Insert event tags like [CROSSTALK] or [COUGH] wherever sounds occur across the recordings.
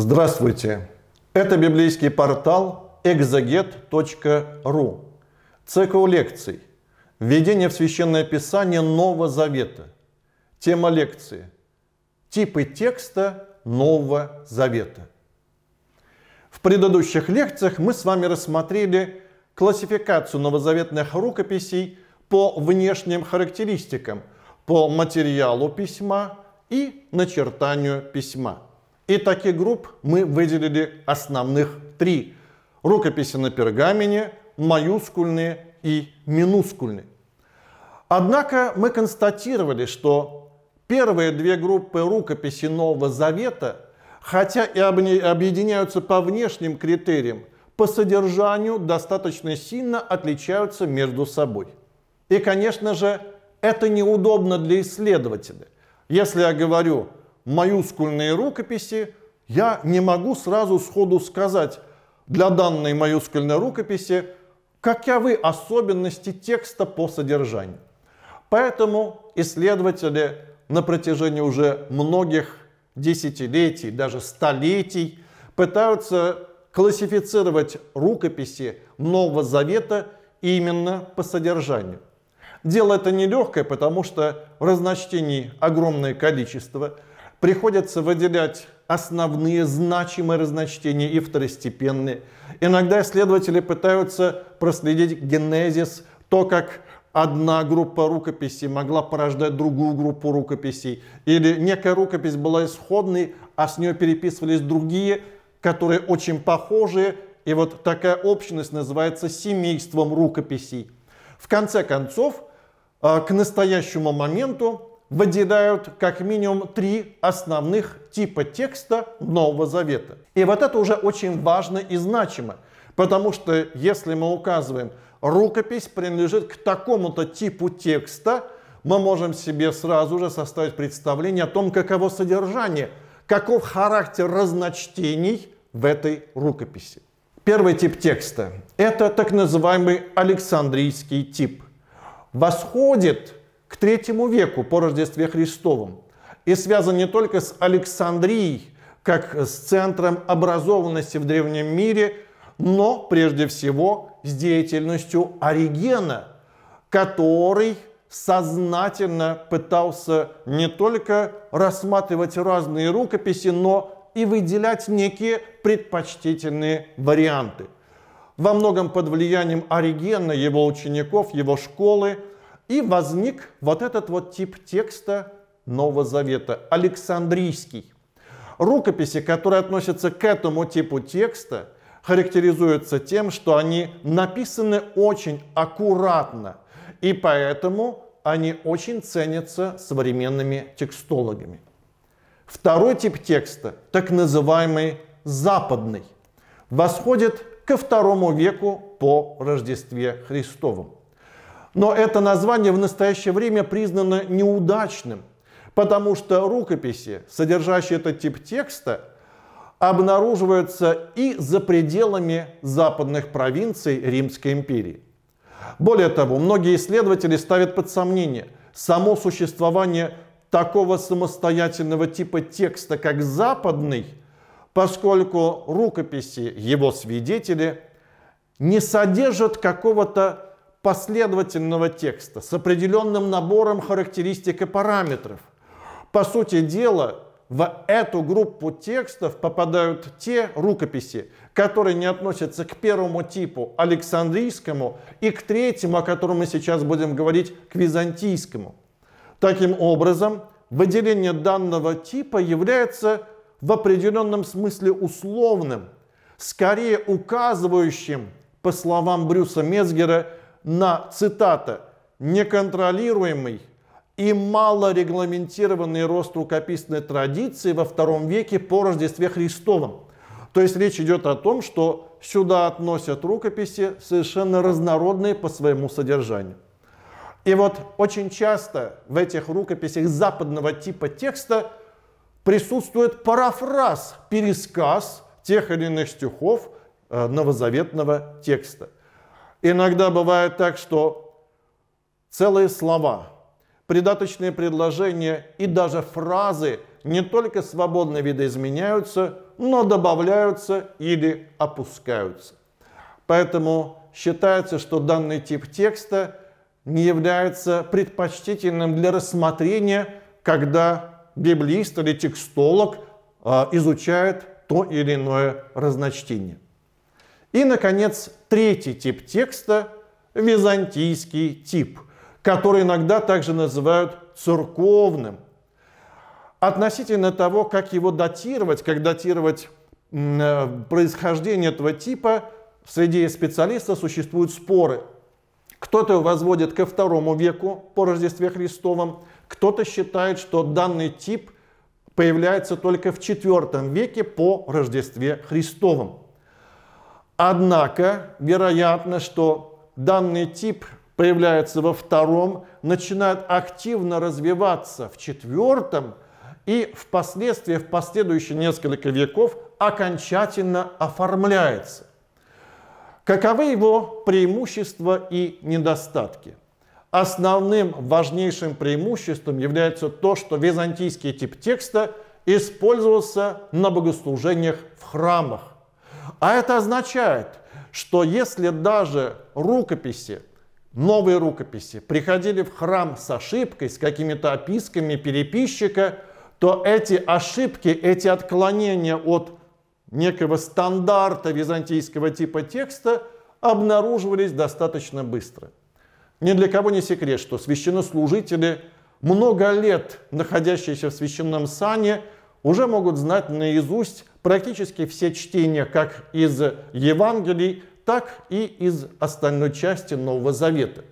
Здравствуйте! Это библейский портал exeget.ru. Цикл лекций. Введение в Священное Писание Нового Завета. Тема лекции. Типы текста Нового Завета. В предыдущих лекциях мы с вами рассмотрели классификацию новозаветных рукописей по внешним характеристикам, по материалу письма и начертанию письма – и таких групп мы выделили основных три. Рукописи на пергамене, маюскульные и минускульные. Однако мы констатировали, что первые две группы рукописи Нового Завета, хотя и объединяются по внешним критериям, по содержанию достаточно сильно отличаются между собой. И, конечно же, это неудобно для исследователя. Если я говорю, маюскульные рукописи, я не могу сразу сходу сказать для данной маюскульной рукописи, каковы особенности текста по содержанию. Поэтому исследователи на протяжении уже многих десятилетий, даже столетий, пытаются классифицировать рукописи Нового Завета именно по содержанию. Дело это нелегкое, потому что разночтений огромное количество – приходится выделять основные значимые разночтения и второстепенные. Иногда исследователи пытаются проследить генезис, то, как одна группа рукописей могла порождать другую группу рукописей. Или некая рукопись была исходной, а с нее переписывались другие, которые очень похожие. И вот такая общность называется семейством рукописей. В конце концов, а, к настоящему моменту выделяют как минимум три основных типа текста Нового Завета. И вот это уже очень важно и значимо, потому что если мы указываем, рукопись принадлежит к такому-то типу текста, мы можем себе сразу же составить представление о том, каково содержание, каков характер разночтений в этой рукописи. Первый тип текста – это так называемый Александрийский тип. Восходит к третьему веку по Рождестве Христовом и связан не только с Александрией, как с центром образованности в древнем мире, но прежде всего с деятельностью Оригена, который сознательно пытался не только рассматривать разные рукописи, но и выделять некие предпочтительные варианты. Во многом под влиянием Оригена, его учеников, его школы – и возник вот этот вот тип текста Нового Завета, Александрийский. Рукописи, которые относятся к этому типу текста, характеризуются тем, что они написаны очень аккуратно, и поэтому они очень ценятся современными текстологами. Второй тип текста, так называемый западный, восходит ко второму веку по Рождестве Христовому. Но это название в настоящее время признано неудачным, потому что рукописи, содержащие этот тип текста, обнаруживаются и за пределами западных провинций Римской империи. Более того, многие исследователи ставят под сомнение само существование такого самостоятельного типа текста, как западный, поскольку рукописи его свидетели не содержат какого-то последовательного текста с определенным набором характеристик и параметров. По сути дела, в эту группу текстов попадают те рукописи, которые не относятся к первому типу, Александрийскому, и к третьему, о котором мы сейчас будем говорить, к Византийскому. Таким образом, выделение данного типа является в определенном смысле условным, скорее указывающим, по словам Брюса Мезгера, на, цитата, неконтролируемый и малорегламентированный рост рукописной традиции во втором веке по Рождестве Христовом. То есть речь идет о том, что сюда относят рукописи совершенно разнородные по своему содержанию. И вот очень часто в этих рукописях западного типа текста присутствует парафраз, пересказ тех или иных стихов э, новозаветного текста. Иногда бывает так, что целые слова, придаточные предложения и даже фразы не только свободно видоизменяются, но добавляются или опускаются. Поэтому считается, что данный тип текста не является предпочтительным для рассмотрения, когда библиист или текстолог а, изучает то или иное разночтение. И, наконец, третий тип текста – византийский тип, который иногда также называют церковным. Относительно того, как его датировать, как датировать э, происхождение этого типа, в среде специалистов существуют споры. Кто-то возводит ко второму веку по Рождестве Христовом, кто-то считает, что данный тип появляется только в IV веке по Рождестве Христовом. Однако вероятно, что данный тип появляется во втором, начинает активно развиваться в четвертом и впоследствии, в последующие несколько веков окончательно оформляется. Каковы его преимущества и недостатки? Основным важнейшим преимуществом является то, что византийский тип текста использовался на богослужениях в храмах. А это означает, что если даже рукописи, новые рукописи, приходили в храм с ошибкой, с какими-то описками переписчика, то эти ошибки, эти отклонения от некого стандарта византийского типа текста обнаруживались достаточно быстро. Ни для кого не секрет, что священнослужители, много лет находящиеся в священном сане, уже могут знать наизусть практически все чтения как из Евангелий, так и из остальной части Нового Завета.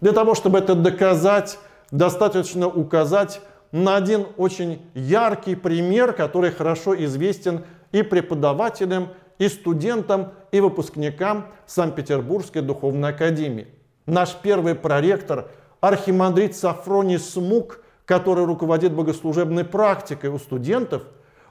Для того, чтобы это доказать, достаточно указать на один очень яркий пример, который хорошо известен и преподавателям, и студентам, и выпускникам Санкт-Петербургской духовной академии. Наш первый проректор, архимандрит Сафроний Смук – который руководит богослужебной практикой у студентов,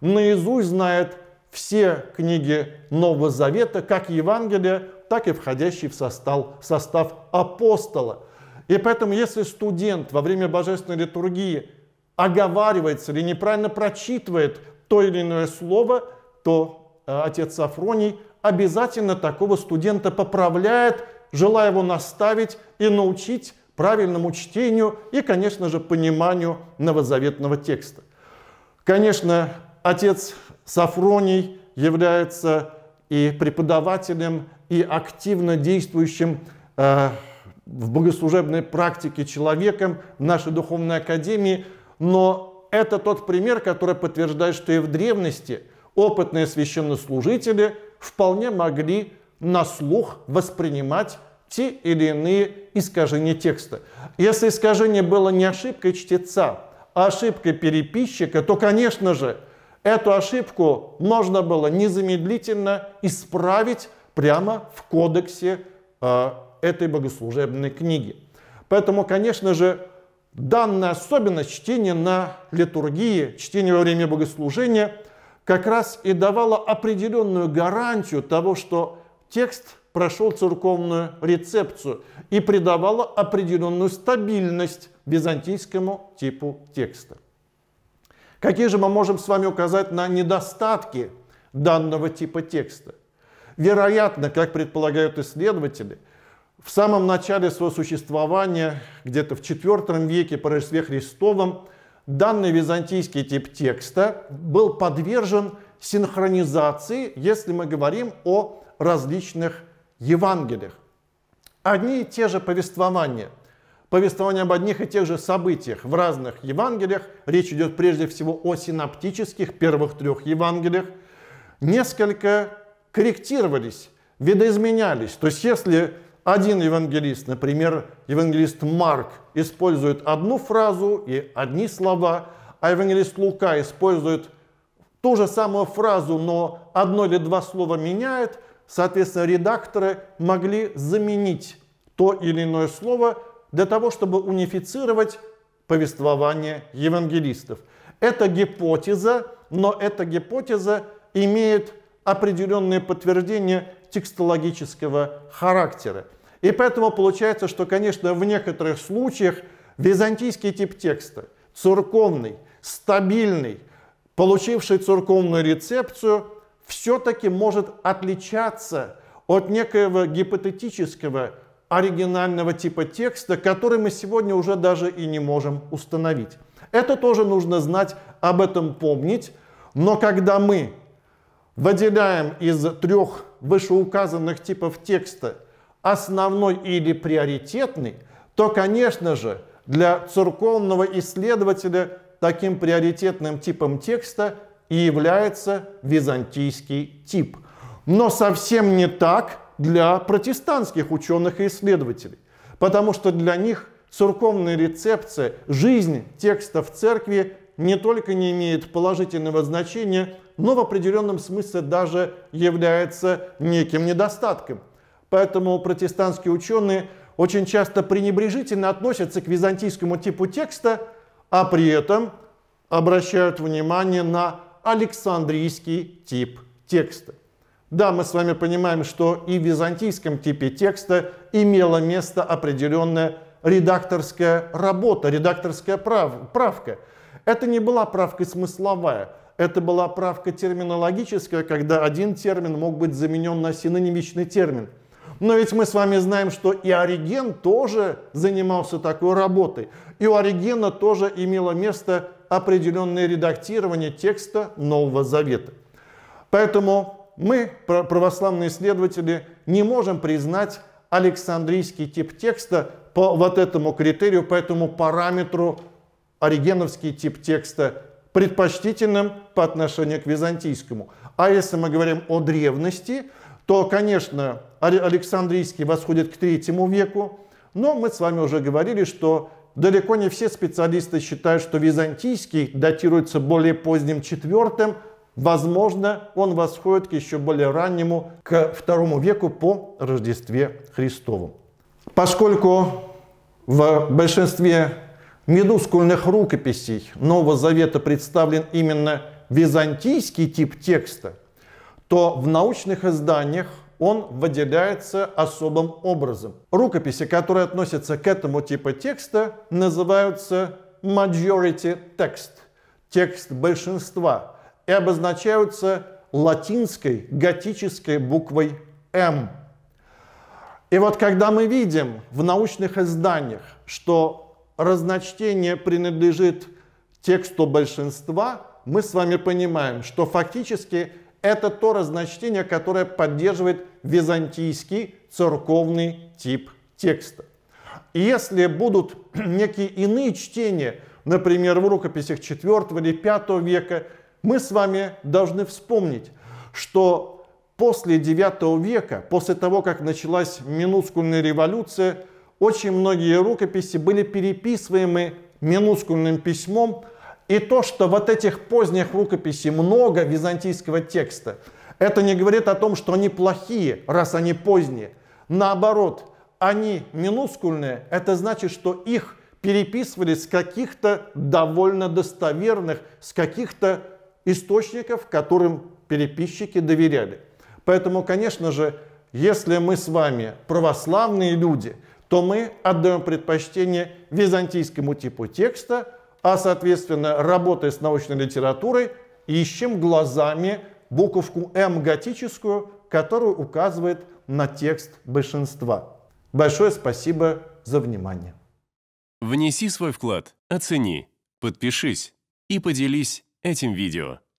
наизусть знает все книги Нового Завета, как Евангелия, так и входящий в состав, состав апостола. И поэтому, если студент во время божественной литургии оговаривается или неправильно прочитывает то или иное слово, то э, отец Сафроний обязательно такого студента поправляет, желая его наставить и научить правильному чтению и, конечно же, пониманию новозаветного текста. Конечно, отец Сафроний является и преподавателем, и активно действующим э, в богослужебной практике человеком в нашей духовной академии, но это тот пример, который подтверждает, что и в древности опытные священнослужители вполне могли на слух воспринимать те или иные искажения текста. Если искажение было не ошибкой чтеца, а ошибкой переписчика, то, конечно же, эту ошибку можно было незамедлительно исправить прямо в кодексе э, этой богослужебной книги. Поэтому, конечно же, данная особенность чтения на литургии, чтения во время богослужения, как раз и давала определенную гарантию того, что текст – прошел церковную рецепцию и придавала определенную стабильность византийскому типу текста. Какие же мы можем с вами указать на недостатки данного типа текста? Вероятно, как предполагают исследователи, в самом начале своего существования, где-то в IV веке по Рождестве Христовом, данный византийский тип текста был подвержен синхронизации, если мы говорим о различных Евангелиях. Одни и те же повествования, повествования об одних и тех же событиях в разных Евангелиях. Речь идет прежде всего о синаптических первых трех Евангелиях. Несколько корректировались, видоизменялись. То есть если один евангелист, например, евангелист Марк, использует одну фразу и одни слова, а евангелист Лука использует ту же самую фразу, но одно или два слова меняет – Соответственно, редакторы могли заменить то или иное слово для того, чтобы унифицировать повествование евангелистов. Это гипотеза, но эта гипотеза имеет определенные подтверждения текстологического характера. И поэтому получается, что, конечно, в некоторых случаях византийский тип текста, церковный, стабильный, получивший церковную рецепцию, все-таки может отличаться от некоего гипотетического оригинального типа текста, который мы сегодня уже даже и не можем установить. Это тоже нужно знать, об этом помнить, но когда мы выделяем из трех вышеуказанных типов текста основной или приоритетный, то, конечно же, для церковного исследователя таким приоритетным типом текста и является византийский тип. Но совсем не так для протестантских ученых и исследователей, потому что для них церковная рецепция, жизнь текста в церкви не только не имеет положительного значения, но в определенном смысле даже является неким недостатком. Поэтому протестантские ученые очень часто пренебрежительно относятся к византийскому типу текста, а при этом обращают внимание на александрийский тип текста. Да, мы с вами понимаем, что и в византийском типе текста имела место определенная редакторская работа, редакторская прав, правка. Это не была правка смысловая, это была правка терминологическая, когда один термин мог быть заменен на синонимичный термин. Но ведь мы с вами знаем, что и Ориген тоже занимался такой работой. И у Оригена тоже имело место определенное редактирование текста Нового Завета. Поэтому мы, православные исследователи, не можем признать Александрийский тип текста по вот этому критерию, по этому параметру оригеновский тип текста предпочтительным по отношению к византийскому. А если мы говорим о древности, то, конечно, Александрийский восходит к третьему веку, но мы с вами уже говорили, что Далеко не все специалисты считают, что византийский датируется более поздним IV, возможно, он восходит к еще более раннему, к II веку по Рождестве Христову. Поскольку в большинстве медускульных рукописей Нового Завета представлен именно византийский тип текста, то в научных изданиях он выделяется особым образом. Рукописи, которые относятся к этому типу текста, называются majority text, текст большинства, и обозначаются латинской готической буквой М. И вот когда мы видим в научных изданиях, что разночтение принадлежит тексту большинства, мы с вами понимаем, что фактически это то разночтение, которое поддерживает византийский церковный тип текста. Если будут [CLEARS THROAT] некие иные чтения, например, в рукописях 4 или 5 века, мы с вами должны вспомнить, что после 9 века, после того, как началась минускульная революция, очень многие рукописи были переписываемы минускульным письмом, и то, что вот этих поздних рукописей много византийского текста – это не говорит о том, что они плохие, раз они поздние. Наоборот, они минускульные, это значит, что их переписывали с каких-то довольно достоверных, с каких-то источников, которым переписчики доверяли. Поэтому, конечно же, если мы с вами православные люди, то мы отдаем предпочтение византийскому типу текста, а, соответственно, работая с научной литературой, ищем глазами буковку М готическую, которую указывает на текст большинства. Большое спасибо за внимание. Внеси свой вклад, оцени, подпишись и поделись этим видео.